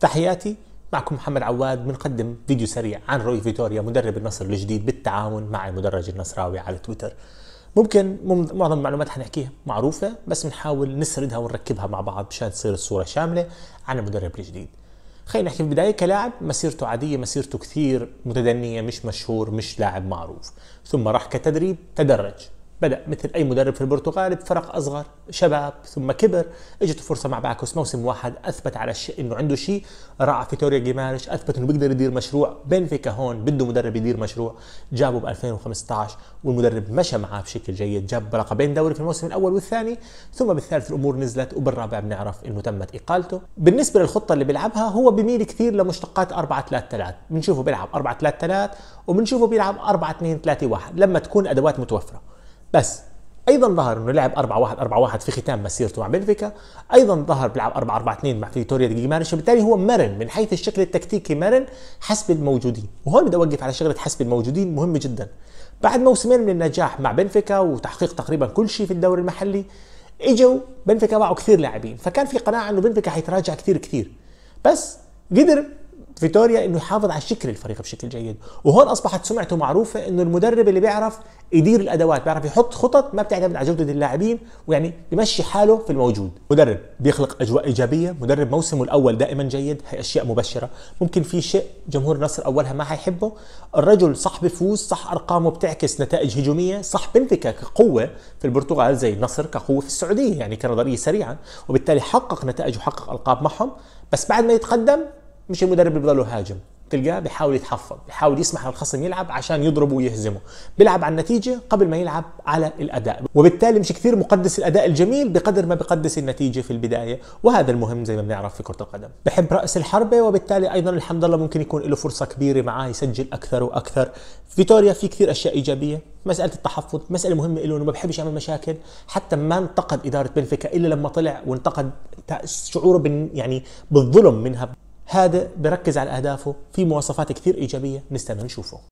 تحياتي معكم محمد عواد بنقدم فيديو سريع عن روي فيتوريا مدرب النصر الجديد بالتعاون مع المدرج النصراوي على تويتر ممكن معظم المعلومات حنحكيها معروفة بس بنحاول نسردها ونركبها مع بعض مشان تصير الصورة شاملة عن المدرب الجديد خلينا نحكي في البداية كلاعب مسيرته عادية مسيرته كثير متدنية مش مشهور مش لاعب معروف ثم راح كتدريب تدرج بدأ مثل أي مدرب في البرتغال بفرق أصغر شباب ثم كبر اجت فرصة مع باكوس موسم واحد أثبت على الشيء إنه عنده شيء راعى فيتوريا جيمارش أثبت إنه بيقدر يدير مشروع بنفيكا هون بده مدرب يدير مشروع جابه ب 2015 والمدرب مشى معاه بشكل جيد جاب لقبين دوري في الموسم الأول والثاني ثم بالثالث الأمور نزلت وبالرابع بنعرف إنه تمت إقالته بالنسبة للخطة اللي بيلعبها هو بميل كثير لمشتقات 4 3 3 بنشوفه بيلعب 4 3 3 وبنشوفه بيلعب 4 2 3 1 لما تكون أدوات متوفرة بس ايضا ظهر انه لعب 4 1 4 1 في ختام مسيرته مع بنفيكا ايضا ظهر بيلعب 4 4 2 مع فيتوريا جيمانش وبالتالي هو مرن من حيث الشكل التكتيكي مرن حسب الموجودين وهون بدي اوقف على شغله حسب الموجودين مهمه جدا بعد موسمين من النجاح مع بنفيكا وتحقيق تقريبا كل شيء في الدوري المحلي اجوا بنفيكا معه كثير لاعبين فكان في قناعه انه بنفيكا حيتراجع كثير كثير بس قدر فيتوريا انه يحافظ على شكل الفريق بشكل جيد وهون اصبحت سمعته معروفه انه المدرب اللي بيعرف يدير الادوات بيعرف يحط خطط ما بتعتمد على جوده اللاعبين ويعني يمشي حاله في الموجود مدرب بيخلق اجواء ايجابيه مدرب موسمه الاول دائما جيد هي اشياء مبشره ممكن في شيء جمهور النصر اولها ما حيحبه الرجل صح بفوز صح ارقامه بتعكس نتائج هجوميه صح بنفيكا كقوه في البرتغال زي النصر كقوه في السعوديه يعني كنظريه سريعا وبالتالي حقق نتائج وحقق القاب معهم بس بعد ما يتقدم مش المدرب اللي بضله يهاجم تلقاه بيحاول يتحفظ بيحاول يسمح للخصم يلعب عشان يضربه ويهزمه بيلعب على النتيجة قبل ما يلعب على الأداء وبالتالي مش كثير مقدس الأداء الجميل بقدر ما بقدس النتيجة في البداية وهذا المهم زي ما بنعرف في كرة القدم بحب رأس الحربة وبالتالي أيضا الحمد لله ممكن يكون له فرصة كبيرة معاه يسجل أكثر وأكثر فيتوريا في كثير أشياء إيجابية مسألة التحفظ مسألة مهمة له إنه ما بحبش يعمل مشاكل حتى ما انتقد إدارة بنفيكا إلا لما طلع وانتقد شعوره يعني بالظلم منها هذا بركز على أهدافه في مواصفات كثير إيجابية نستنى نشوفه